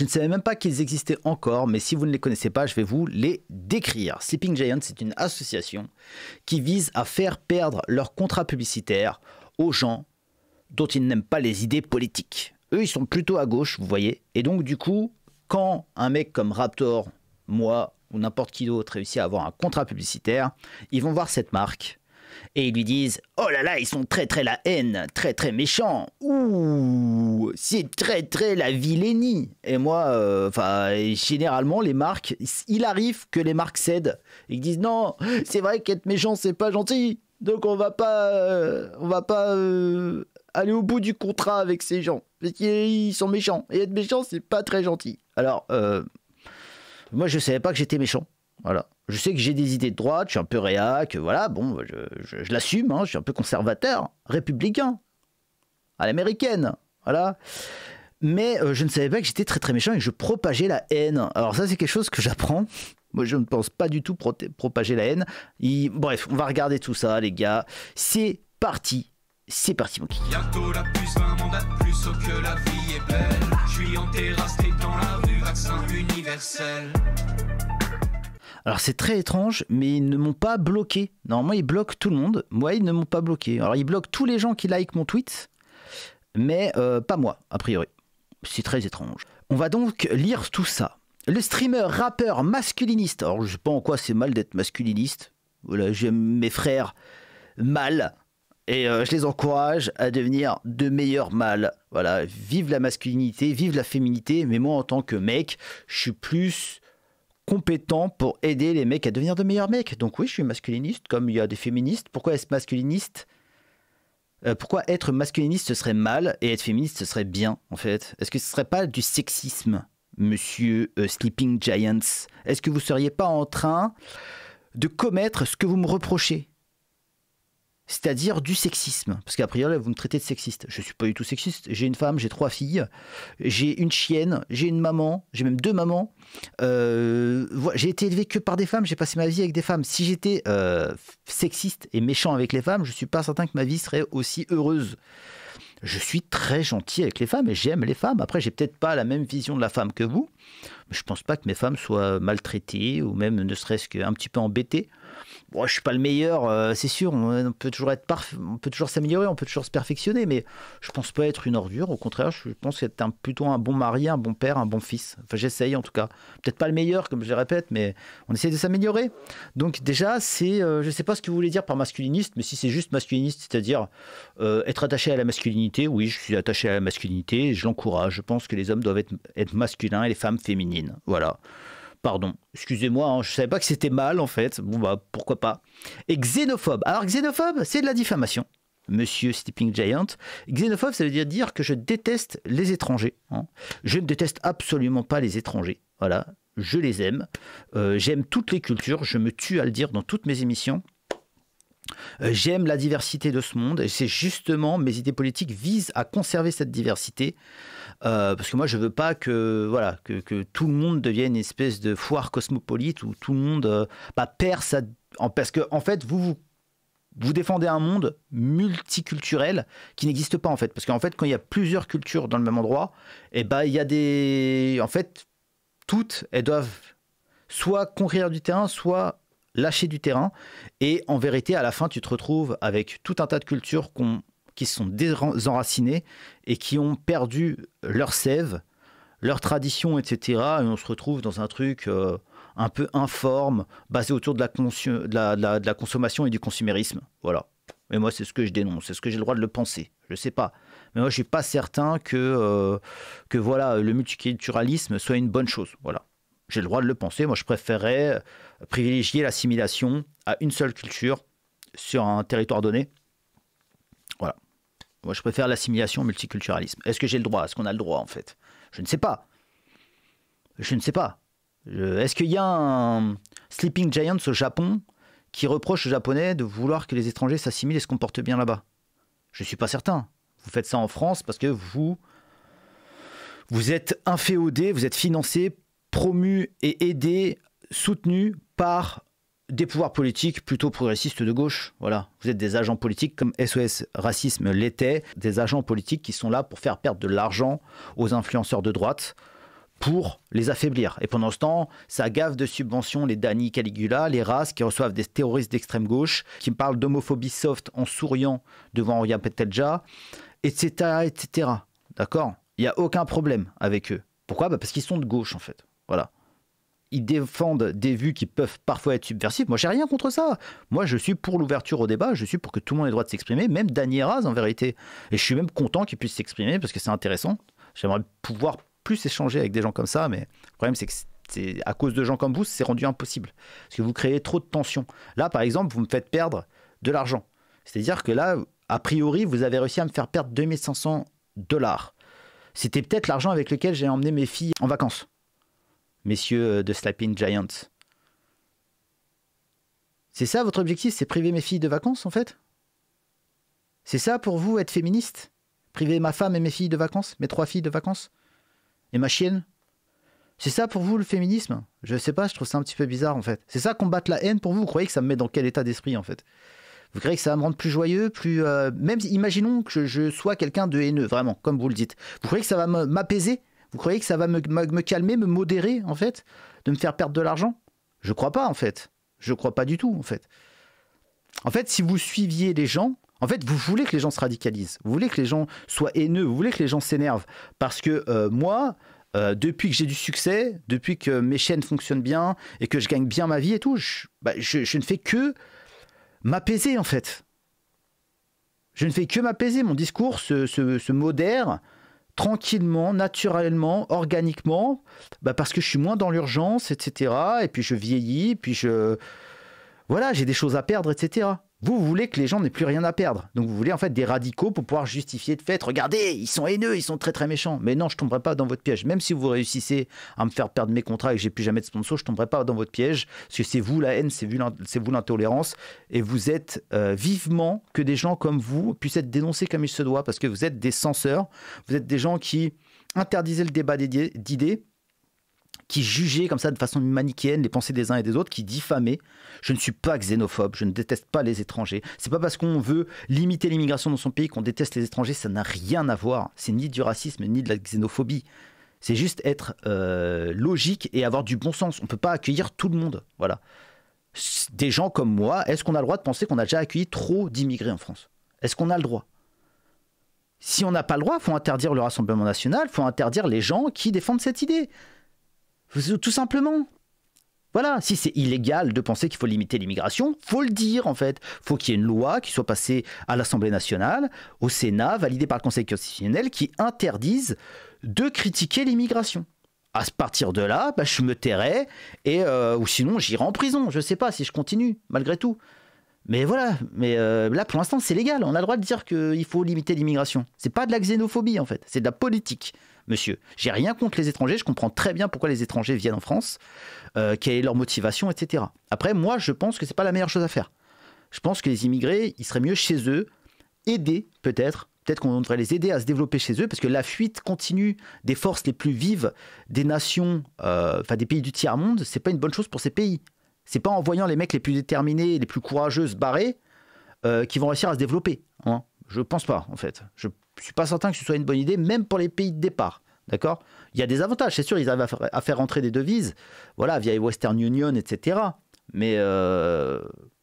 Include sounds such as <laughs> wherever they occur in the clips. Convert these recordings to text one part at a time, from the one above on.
Je ne savais même pas qu'ils existaient encore, mais si vous ne les connaissez pas, je vais vous les décrire. Sleeping Giants c'est une association qui vise à faire perdre leur contrat publicitaire aux gens dont ils n'aiment pas les idées politiques. Eux, ils sont plutôt à gauche, vous voyez. Et donc, du coup, quand un mec comme Raptor, moi ou n'importe qui d'autre réussit à avoir un contrat publicitaire, ils vont voir cette marque et ils lui disent Oh là là, ils sont très très la haine, très très méchants. Ouh, c'est très très la vilainie. Et moi, euh, enfin, généralement, les marques, il arrive que les marques cèdent Ils disent Non, c'est vrai qu'être méchant, c'est pas gentil. Donc on va pas, euh, on va pas euh, aller au bout du contrat avec ces gens parce qu'ils sont méchants et être méchant, c'est pas très gentil. Alors, moi, je savais pas que j'étais méchant. Voilà. Je sais que j'ai des idées de droite, je suis un peu réac, voilà, bon, je, l'assume, hein, je suis un peu conservateur, républicain, à l'américaine, voilà. Mais euh, je ne savais pas que j'étais très très méchant et que je propageais la haine. Alors ça c'est quelque chose que j'apprends. Moi je ne pense pas du tout propager la haine. bref, on va regarder tout ça les gars. C'est parti. C'est parti mon kiki. Alors c'est très étrange, mais ils ne m'ont pas bloqué. Normalement, ils bloquent tout le monde. Moi, ils ne m'ont pas bloqué. Alors ils bloquent tous les gens qui like mon tweet, mais euh, pas moi, a priori. C'est très étrange. On va donc lire tout ça. Le streamer, rappeur, masculiniste. Alors je sais pas en quoi c'est mal d'être masculiniste. Voilà, j'aime mes frères mâles. Et euh, je les encourage à devenir de meilleurs mâles. Voilà, vive la masculinité, vive la féminité. Mais moi, en tant que mec, je suis plus compétent pour aider les mecs à devenir de meilleurs mecs. Donc oui, je suis masculiniste, comme il y a des féministes. Pourquoi est-ce masculiniste euh, pourquoi être masculiniste ce serait mal et être féministe ce serait bien en fait Est-ce que ce serait pas du sexisme, monsieur euh, Sleeping Giants Est-ce que vous seriez pas en train de commettre ce que vous me reprochez c'est-à-dire du sexisme. Parce qu'à priori, vous me traitez de sexiste. Je ne suis pas du tout sexiste. J'ai une femme, j'ai trois filles, j'ai une chienne, j'ai une maman, j'ai même deux mamans. Euh, j'ai été élevé que par des femmes, j'ai passé ma vie avec des femmes. Si j'étais euh, sexiste et méchant avec les femmes, je ne suis pas certain que ma vie serait aussi heureuse je suis très gentil avec les femmes et j'aime les femmes. Après, j'ai peut-être pas la même vision de la femme que vous. Mais je pense pas que mes femmes soient maltraitées ou même ne serait-ce qu'un petit peu embêtées. Bon, je suis pas le meilleur, euh, c'est sûr. On, peut toujours être parfait, on peut toujours s'améliorer, on peut toujours se perfectionner, mais je pense pas être une ordure. Au contraire, je pense être plutôt un bon mari, un bon père, un bon fils. Enfin, j'essaye en tout cas. Peut-être pas le meilleur, comme je le répète, mais on essaie de s'améliorer. Donc déjà, c'est, euh, je sais pas ce que vous voulez dire par masculiniste, mais si c'est juste masculiniste, c'est-à-dire euh, être attaché à la masculinité oui, je suis attaché à la masculinité je l'encourage. Je pense que les hommes doivent être, masculins et les femmes féminines. Voilà. Pardon, excusez-moi, hein, je ne savais pas que c'était mal en fait. Bon bah pourquoi pas. Et xénophobe. Alors xénophobe, c'est de la diffamation. Monsieur Sleeping Giant. Xénophobe, ça veut dire dire que je déteste les étrangers. Hein. Je ne déteste absolument pas les étrangers. Voilà, je les aime. Euh, j'aime toutes les cultures. Je me tue à le dire dans toutes mes émissions. Euh, j'aime la diversité de ce monde et c'est justement mes idées politiques visent à conserver cette diversité euh, parce que moi je veux pas que voilà que, tout le monde devienne une espèce de foire cosmopolite où tout le monde euh, bah, perd sa parce que en fait vous vous défendez un monde multiculturel qui n'existe pas en fait parce qu'en fait quand il y a plusieurs cultures dans le même endroit et eh bah il y a des en fait toutes elles doivent soit conquérir du terrain soit lâcher du terrain. Et en vérité, à la fin, tu te retrouves avec tout un tas de cultures qui qui sont désenracinées et qui ont perdu leur sève, leur tradition, etc. Et on se retrouve dans un truc euh, un peu informe, basé autour de la, consommation et du consumérisme. Voilà. Mais moi, c'est ce que je dénonce, c'est ce que j'ai le droit de le penser. Je ne sais pas. Mais moi, je suis pas certain que, euh, que voilà, le multiculturalisme soit une bonne chose. Voilà. J'ai le droit de le penser. Moi, je préférerais euh, privilégier l'assimilation à une seule culture sur un territoire donné. Voilà. Moi, je préfère l'assimilation au multiculturalisme. Est-ce que j'ai le droit Est-ce qu'on a le droit, en fait Je ne sais pas. Je ne sais pas. Est-ce qu'il y a un Sleeping giant au Japon qui reproche aux Japonais de vouloir que les étrangers s'assimilent et se comportent bien là-bas Je ne suis pas certain. Vous faites ça en France parce que vous, vous êtes inféodé, vous êtes financé Promus et aidé, soutenu par des pouvoirs politiques plutôt progressistes de gauche. Voilà, vous êtes des agents politiques comme SOS Racisme l'était, des agents politiques qui sont là pour faire perdre de l'argent aux influenceurs de droite pour les affaiblir. Et pendant ce temps, ça gaffe de subventions les Dani Caligula, les races qui reçoivent des terroristes d'extrême gauche, qui parlent d'homophobie soft en souriant devant Oria Petelja, etc. etc. D'accord Il n'y a aucun problème avec eux. Pourquoi bah Parce qu'ils sont de gauche en fait. Voilà. Ils défendent des vues qui peuvent parfois être subversives. Moi, j'ai rien contre ça. Moi, je suis pour l'ouverture au débat. Je suis pour que tout le monde ait le droit de s'exprimer, même Raz, en vérité. Et je suis même content qu'il puisse s'exprimer parce que c'est intéressant. J'aimerais pouvoir plus échanger avec des gens comme ça, mais le problème, c'est que c'est à cause de gens comme vous, c'est rendu impossible. Parce que vous créez trop de tensions. Là, par exemple, vous me faites perdre de l'argent. C'est-à-dire que là, a priori, vous avez réussi à me faire perdre 2500 dollars. C'était peut-être l'argent avec lequel j'ai emmené mes filles en vacances messieurs euh, de Slapping Giants C'est ça votre objectif C'est priver mes filles de vacances, en fait C'est ça pour vous, être féministe Priver ma femme et mes filles de vacances Mes trois filles de vacances Et ma chienne C'est ça pour vous, le féminisme Je sais pas, je trouve ça un petit peu bizarre, en fait. C'est ça combattre la haine pour vous Vous croyez que ça me met dans quel état d'esprit, en fait vous croyez que ça va me rendre plus joyeux, plus. Euh, même, imaginons que je sois quelqu'un de haineux, vraiment, comme vous le dites. Vous croyez que ça va m'apaiser vous croyez que ça va me, calmer, me modérer, en fait, de me faire perdre de l'argent Je crois pas, en fait. Je crois pas du tout, en fait. En fait, si vous suiviez les gens, en fait, vous voulez que les gens se radicalisent, vous voulez que les gens soient haineux, vous voulez que les gens s'énervent. Parce que euh, moi, euh, depuis que j'ai du succès, depuis que mes chaînes fonctionnent bien et que je gagne bien ma vie et tout, je, bah, ne fais que m'apaiser en fait. Je ne fais que m'apaiser, mon discours se modère, tranquillement, naturellement, organiquement, bah, parce que je suis moins dans l'urgence, etc. Et puis je vieillis, puis je... Voilà, j'ai des choses à perdre, etc. Vous, voulez que les gens n'aient plus rien à perdre. Donc vous voulez en fait des radicaux pour pouvoir justifier de fait, regardez, ils sont haineux, ils sont très très méchants. Mais non, je ne tomberai pas dans votre piège. Même si vous réussissez à me faire perdre mes contrats et que j'ai plus jamais de sponsor, je tomberai pas dans votre piège. Parce que c'est vous la haine, c'est vous l'intolérance. Et vous êtes euh, vivement que des gens comme vous puissent être dénoncés comme il se doit. Parce que vous êtes des censeurs, vous êtes des gens qui interdisaient le débat d'idées qui jugeait comme ça de façon manichéenne les pensées des uns et des autres, qui diffamaient « Je ne suis pas xénophobe, je ne déteste pas les étrangers. C'est pas parce qu'on veut limiter l'immigration dans son pays qu'on déteste les étrangers, ça n'a rien à voir. C'est ni du racisme ni de la xénophobie. C'est juste être euh, logique et avoir du bon sens. On ne peut pas accueillir tout le monde. Voilà. Des gens comme moi, est-ce qu'on a le droit de penser qu'on a déjà accueilli trop d'immigrés en France Est-ce qu'on a le droit Si on n'a pas le droit, faut interdire le Rassemblement national, faut interdire les gens qui défendent cette idée. Tout simplement. Voilà, si c'est illégal de penser qu'il faut limiter l'immigration, faut le dire en fait. Faut qu'il y ait une loi qui soit passée à l'Assemblée nationale, au Sénat, validée par le Conseil constitutionnel, qui interdise de critiquer l'immigration. À partir de là, bah, je me tairai et euh, ou sinon j'irai en prison. Je ne sais pas si je continue malgré tout. Mais voilà, mais euh, là pour l'instant c'est légal. On a le droit de dire qu'il faut limiter l'immigration. C'est pas de la xénophobie en fait, c'est de la politique monsieur. J'ai rien contre les étrangers, je comprends très bien pourquoi les étrangers viennent en France, euh, quelle est leur motivation, etc. Après, moi, je pense que ce n'est pas la meilleure chose à faire. Je pense que les immigrés, il serait mieux chez eux, aider peut-être, peut-être qu'on devrait les aider à se développer chez eux, parce que la fuite continue des forces les plus vives des nations, euh, enfin des pays du tiers-monde, ce n'est pas une bonne chose pour ces pays. C'est pas en voyant les mecs les plus déterminés, les plus courageux se barrer, euh, qu'ils qui vont réussir à se développer. Je hein. Je pense pas, en fait. Je ne suis pas certain que ce soit une bonne idée, même pour les pays de départ. D'accord Il y a des avantages, c'est sûr, ils arrivent à faire, rentrer des devises, voilà, via Western Union, etc. Mais euh,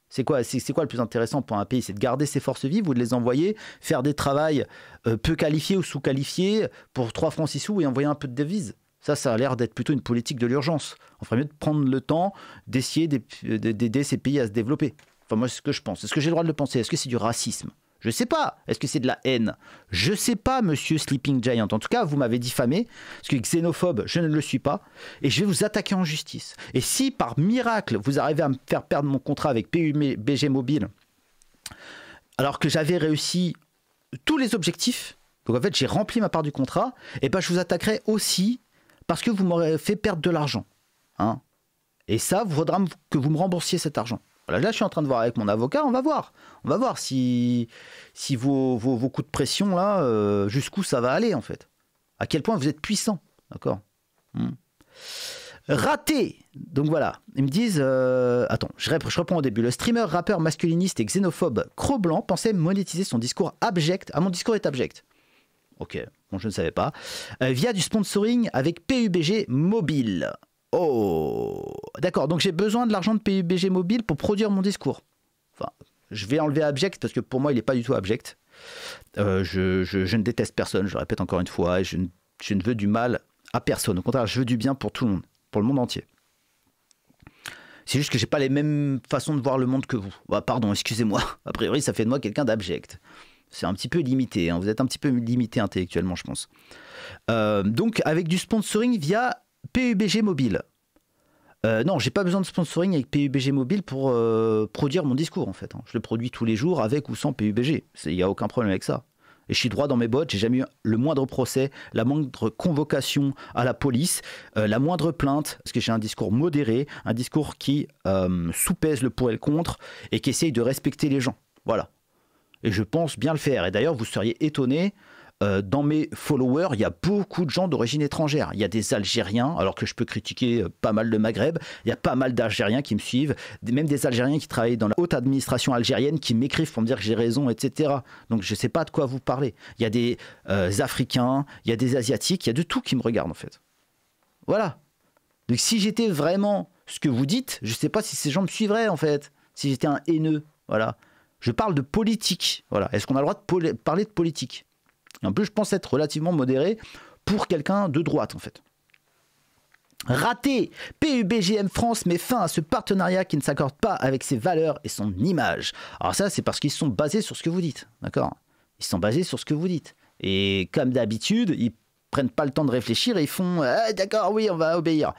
c'est quoi, c'est quoi le plus intéressant pour un pays C'est de garder ses forces vives ou de les envoyer faire des travaux euh, peu qualifiés ou sous-qualifiés pour 3 francs 6 sous et envoyer un peu de devises ça, ça a l'air d'être plutôt une politique de l'urgence. On ferait mieux de prendre le temps d'essayer d'aider ces pays à se développer. Enfin, moi, c'est ce que je pense. Est-ce que j'ai le droit de le penser Est-ce que c'est du racisme je sais pas. Est-ce que c'est de la haine Je sais pas, monsieur Sleeping Giant. En tout cas, vous m'avez diffamé, parce que xénophobe, je ne le suis pas, et je vais vous attaquer en justice. Et si par miracle, vous arrivez à me faire perdre mon contrat avec PUBG Mobile, alors que j'avais réussi tous les objectifs, donc en fait j'ai rempli ma part du contrat, et eh ben je vous attaquerai aussi parce que vous m'aurez fait perdre de l'argent. Hein. Et ça, vous faudra que vous me remboursiez cet argent. Là, je suis en train de voir avec mon avocat, on va voir. On va voir si, si vos, vos, coups de pression, là, euh, jusqu'où ça va aller, en fait. À quel point vous êtes puissant, d'accord hmm. Raté Donc voilà, ils me disent... Euh, attends, je, reprends au début. Le streamer, rappeur, masculiniste et xénophobe Cro-Blanc pensait monétiser son discours abject. Ah, mon discours est abject. Ok, bon, je ne savais pas. Euh, via du sponsoring avec PUBG Mobile. Oh D'accord, donc j'ai besoin de l'argent de PUBG Mobile pour produire mon discours. Enfin, je vais enlever abject parce que pour moi, il n'est pas du tout abject. Euh, je, ne déteste personne, je le répète encore une fois, je, ne, veux du mal à personne. Au contraire, je veux du bien pour tout le monde, pour le monde entier. C'est juste que j'ai pas les mêmes façons de voir le monde que vous. Bah, pardon, excusez-moi. A priori, ça fait de moi quelqu'un d'abject. C'est un petit peu limité. Hein. Vous êtes un petit peu limité intellectuellement, je pense. Euh, donc, avec du sponsoring via PUBG Mobile. Euh, non, j'ai pas besoin de sponsoring avec PUBG Mobile pour euh, produire mon discours en fait. Hein. Je le produis tous les jours avec ou sans PUBG. Il n'y a aucun problème avec ça. Et je suis droit dans mes bottes, j'ai jamais eu le moindre procès, la moindre convocation à la police, euh, la moindre plainte, parce que j'ai un discours modéré, un discours qui soupèse le pour et le contre et qui essaye de respecter les gens. Voilà. Et je pense bien le faire. Et d'ailleurs, vous seriez étonné euh, dans mes followers, il y a beaucoup de gens d'origine étrangère. Il y a des Algériens, alors que je peux critiquer euh, pas mal le Maghreb, il y a pas mal d'Algériens qui me suivent, même des Algériens qui travaillent dans la haute administration algérienne qui m'écrivent pour me dire que j'ai raison, etc. Donc je ne sais pas de quoi vous parlez. Il y a des euh, Africains, il y a des Asiatiques, il y a de tout qui me regardent en fait. Voilà. Donc si j'étais vraiment ce que vous dites, je ne sais pas si ces gens me suivraient en fait, si j'étais un haineux. Voilà. Je parle de politique. Voilà. Est-ce qu'on a le droit de parler de politique en plus, je pense être relativement modéré pour quelqu'un de droite, en fait. Raté PUBGM France met fin à ce partenariat qui ne s'accorde pas avec ses valeurs et son image. Alors ça, c'est parce qu'ils sont basés sur ce que vous dites, d'accord Ils sont basés sur ce que vous dites. Et comme d'habitude, ils prennent pas le temps de réfléchir et ils font «Ah, d'accord, oui, on va obéir ».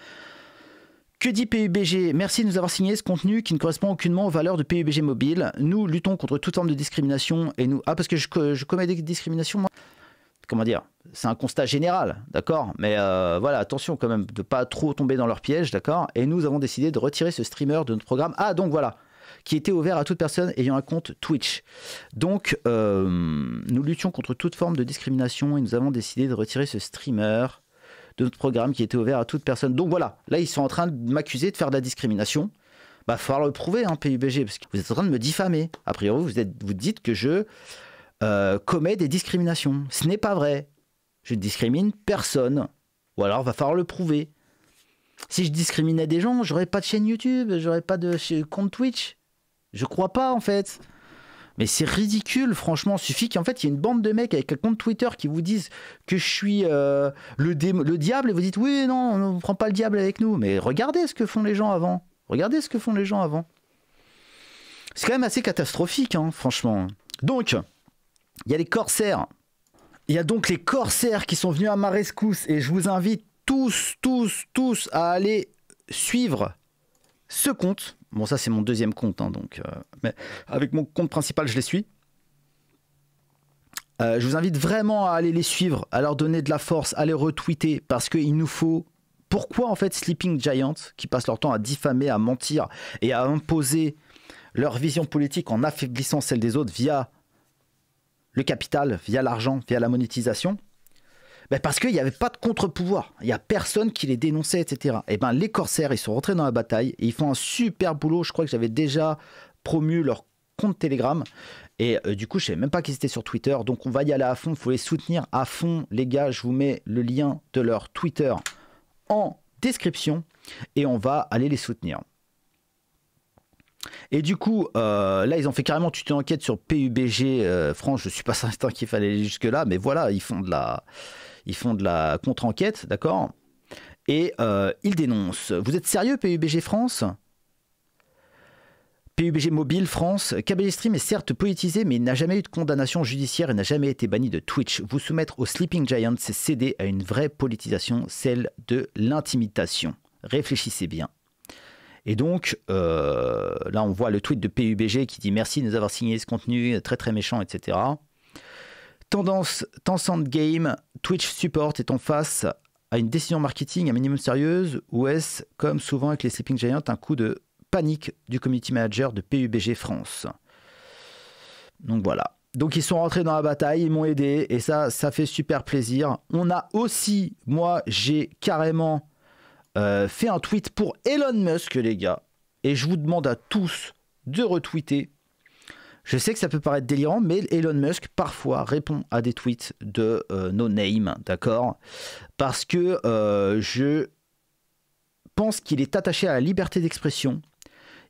Que dit PUBG Merci de nous avoir signé ce contenu qui ne correspond aucunement aux valeurs de PUBG Mobile. Nous luttons contre toute forme de discrimination et nous... Ah, parce que je, je commets des discriminations, moi Comment dire C'est un constat général, d'accord Mais euh, voilà, attention quand même de pas trop tomber dans leur piège, d'accord Et nous avons décidé de retirer ce streamer de notre programme. Ah, donc voilà qui était ouvert à toute personne ayant un compte Twitch. Donc, euh, nous luttions contre toute forme de discrimination et nous avons décidé de retirer ce streamer de notre programme qui était ouvert à toute personne. Donc voilà, là ils sont en train de m'accuser de faire de la discrimination. Bah, va falloir le prouver, hein, PUBG, parce que vous êtes en train de me diffamer. A priori, vous, vous dites que je euh, commets des discriminations. Ce n'est pas vrai. Je ne discrimine personne. Ou alors, va falloir le prouver. Si je discriminais des gens, j'aurais pas de chaîne YouTube, j'aurais pas de compte Twitch. Je crois pas, en fait. Mais c'est ridicule, franchement. Il suffit qu'en fait, il y ait une bande de mecs avec un compte Twitter qui vous disent que je suis euh, le, diable et vous dites oui, non, on ne prend pas le diable avec nous. Mais regardez ce que font les gens avant. Regardez ce que font les gens avant. C'est quand même assez catastrophique, hein, franchement. Donc, il y a les corsaires. Il y a donc les corsaires qui sont venus à ma rescousse et je vous invite tous, tous, tous à aller suivre ce compte Bon, ça, c'est mon deuxième compte. Hein, donc, euh, mais avec mon compte principal, je les suis. Euh, je vous invite vraiment à aller les suivre, à leur donner de la force, à les retweeter, parce qu'il nous faut. Pourquoi en fait Sleeping Giant, qui passent leur temps à diffamer, à mentir et à imposer leur vision politique en affaiblissant celle des autres via le capital, via l'argent, via la monétisation, ben, parce qu'il n'y avait pas de contre-pouvoir. Il n'y a personne qui les dénonçait, etc. Et eh ben les corsaires, ils sont rentrés dans la bataille ils font un super boulot. Je crois que j'avais déjà promu leur compte Telegram. Et euh, du coup, je ne savais même pas qu'ils étaient sur Twitter. Donc, on va y aller à fond. Il faut les soutenir à fond, les gars. Je vous mets le lien de leur Twitter en description et on va aller les soutenir. Et du coup, euh, là, ils ont fait carrément tu enquête sur PUBG. Euh, franchement, je suis pas <laughs> certain qu'il fallait aller jusque-là, mais voilà, ils font de la, ils font de la contre-enquête, d'accord Et euh, ils dénoncent. Vous êtes sérieux, PUBG France PUBG Mobile France, Kabel Stream est certes politisé, mais il n'a jamais eu de condamnation judiciaire et n'a jamais été banni de Twitch. Vous soumettre au Sleeping Giant, c'est céder à une vraie politisation, celle de l'intimidation. Réfléchissez bien. Et donc, euh, là, on voit le tweet de PUBG qui dit merci de nous avoir signé ce contenu, très très méchant, etc. Tendance, Tencent Game, Twitch Support est en face à une décision marketing à minimum sérieuse ou est-ce, comme souvent avec les Sleeping Giants, un coup de panique du community manager de PUBG France Donc voilà. Donc ils sont rentrés dans la bataille, ils m'ont aidé et ça, ça fait super plaisir. On a aussi, moi, j'ai carrément euh, fait un tweet pour Elon Musk, les gars. Et je vous demande à tous de retweeter je sais que ça peut paraître délirant, mais Elon Musk parfois répond à des tweets de euh, no name, d'accord Parce que euh, je pense qu'il est attaché à la liberté d'expression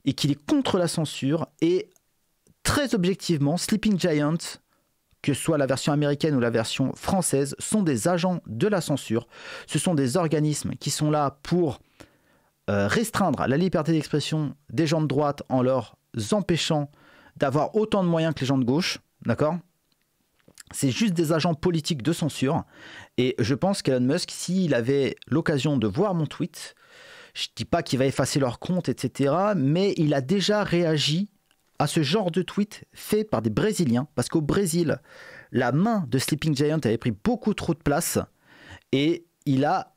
et qu'il est contre la censure. Et très objectivement, Sleeping Giant, que ce soit la version américaine ou la version française, sont des agents de la censure. Ce sont des organismes qui sont là pour euh, restreindre la liberté d'expression des gens de droite en leur empêchant d'avoir autant de moyens que les gens de gauche, d'accord c'est juste des agents politiques de censure. Et je pense qu'Elon Musk, s'il avait l'occasion de voir mon tweet, je ne dis pas qu'il va effacer leur compte, etc. Mais il a déjà réagi à ce genre de tweet fait par des Brésiliens. Parce qu'au Brésil, la main de Sleeping Giant avait pris beaucoup trop de place. Et il a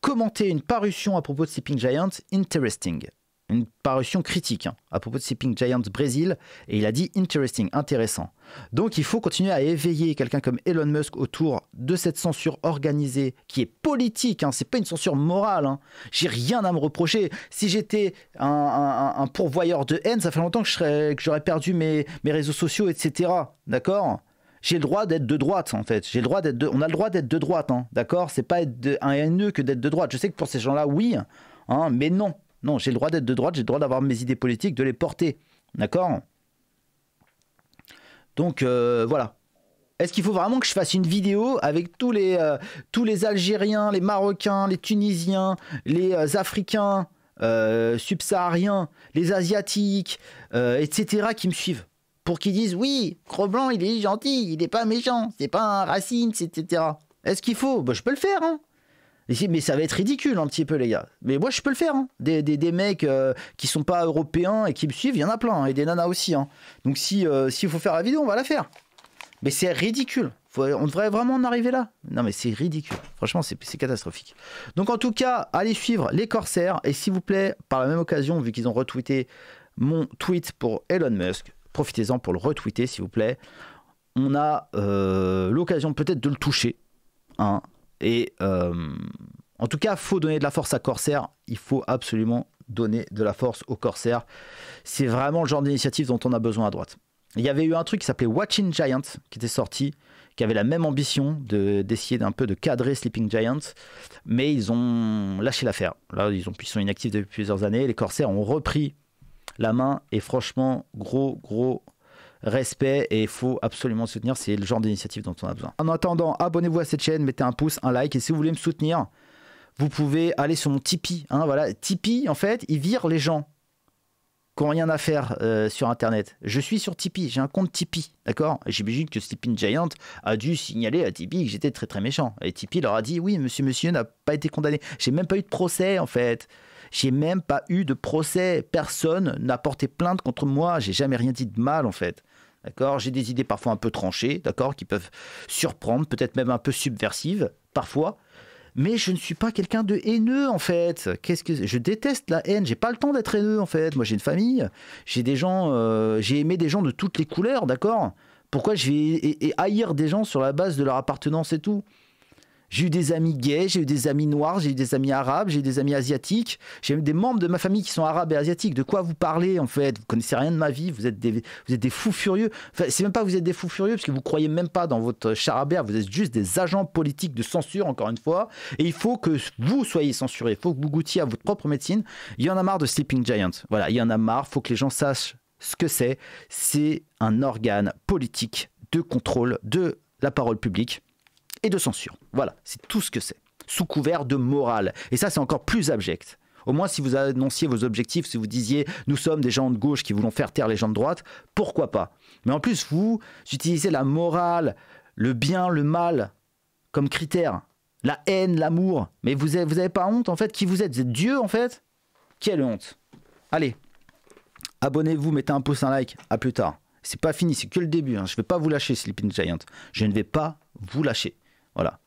commenté une parution à propos de Sleeping Giant interesting une parution critique hein, à propos de Pink Giants Brésil, et il a dit interesting, intéressant. Donc il faut continuer à éveiller quelqu'un comme Elon Musk autour de cette censure organisée qui est politique, Ce hein, c'est pas une censure morale. Hein. J'ai rien à me reprocher. Si j'étais un, pourvoyeur de haine, ça fait longtemps que, j'aurais perdu mes, mes réseaux sociaux, etc. D'accord j'ai le droit d'être de droite en fait. J'ai le droit d'être on a le droit d'être de droite, hein, d'accord C'est pas être de... un haineux que d'être de droite. Je sais que pour ces gens-là, oui, hein, mais non, non, j'ai le droit d'être de droite, j'ai le droit d'avoir mes idées politiques, de les porter. D'accord Donc euh, voilà. Est-ce qu'il faut vraiment que je fasse une vidéo avec tous les, euh, tous les Algériens, les Marocains, les Tunisiens, les euh, Africains, subsahariens, les Asiatiques, etc. qui me suivent Pour qu'ils disent oui, Creblanc, il est gentil, il n'est pas méchant, c'est pas un racine, etc. Est-ce qu'il faut bah, Je peux le faire, hein. Mais ça va être ridicule un petit peu, les gars. Mais moi, je peux le faire. Hein. Des, mecs qui euh, qui sont pas européens et qui me suivent, il y en a plein. Hein, et des nanas aussi. Hein. Donc, si euh, s'il faut faire la vidéo, on va la faire. Mais c'est ridicule. on devrait vraiment en arriver là. Non, mais c'est ridicule. Franchement, c'est catastrophique. Donc, en tout cas, allez suivre les Corsaires. Et s'il vous plaît, par la même occasion, vu qu'ils ont retweeté mon tweet pour Elon Musk, profitez-en pour le retweeter, s'il vous plaît. On a euh, l'occasion peut-être de le toucher. Hein. Et euh, en tout cas, faut donner de la force à Corsair. Il faut absolument donner de la force au Corsair. C'est vraiment le genre d'initiative dont on a besoin à droite. Il y avait eu un truc qui s'appelait Watching Giant qui était sorti, qui avait la même ambition d'essayer d'un peu de cadrer Sleeping Giant, mais ils ont lâché l'affaire. Là, ils, ont, ils sont inactifs depuis plusieurs années. Les Corsaires ont repris la main et franchement, gros, gros respect et il faut absolument soutenir. C'est le genre d'initiative dont on a besoin. En attendant, abonnez-vous à cette chaîne, mettez un pouce, un like et si vous voulez me soutenir, vous pouvez aller sur mon Tipeee. Hein, voilà. Tipeee, en fait, ils virent les gens qui n'ont rien à faire euh, sur Internet. Je suis sur Tipeee, j'ai un compte Tipeee, d'accord J'imagine que Sleeping Giant a dû signaler à Tipeee que j'étais très très méchant. Et Tipeee leur a dit, oui, monsieur, monsieur n'a pas été condamné. J'ai même pas eu de procès, en fait. J'ai même pas eu de procès. Personne n'a porté plainte contre moi. J'ai jamais rien dit de mal, en fait. J'ai des idées parfois un peu tranchées, d'accord, qui peuvent surprendre, peut-être même un peu subversives, parfois. Mais je ne suis pas quelqu'un de haineux en fait. Qu'est-ce que je déteste la haine. J'ai pas le temps d'être haineux en fait. Moi j'ai une famille, j'ai des gens, euh, j'ai aimé des gens de toutes les couleurs, d'accord. Pourquoi je vais haïr des gens sur la base de leur appartenance et tout j'ai eu des amis gays, j'ai eu des amis noirs, j'ai eu des amis arabes, j'ai eu des amis asiatiques. J'ai eu des membres de ma famille qui sont arabes et asiatiques. De quoi vous parlez en fait Vous connaissez rien de ma vie, vous êtes des, vous êtes des fous furieux. Enfin, c'est même pas que vous êtes des fous furieux parce que vous croyez même pas dans votre charabert, vous êtes juste des agents politiques de censure, encore une fois. Et il faut que vous soyez censurés, il faut que vous goûtiez à votre propre médecine. Il y en a marre de Sleeping Giant. Voilà, il y en a marre, il faut que les gens sachent ce que c'est. C'est un organe politique de contrôle de la parole publique et de censure. Voilà, c'est tout ce que c'est, sous couvert de morale. Et ça, c'est encore plus abject. Au moins, si vous annonciez vos objectifs, si vous disiez nous sommes des gens de gauche qui voulons faire taire les gens de droite, pourquoi pas Mais en plus, vous utilisez la morale, le bien, le mal comme critère, la haine, l'amour. Mais vous n'avez pas honte en fait Qui vous êtes Vous êtes Dieu en fait Quelle honte Allez, abonnez-vous, mettez un pouce, un like. À plus tard. C'est pas fini, c'est que le début. Hein. Je ne vais pas vous lâcher, Sleeping Giant. Je ne vais pas vous lâcher. Voilà.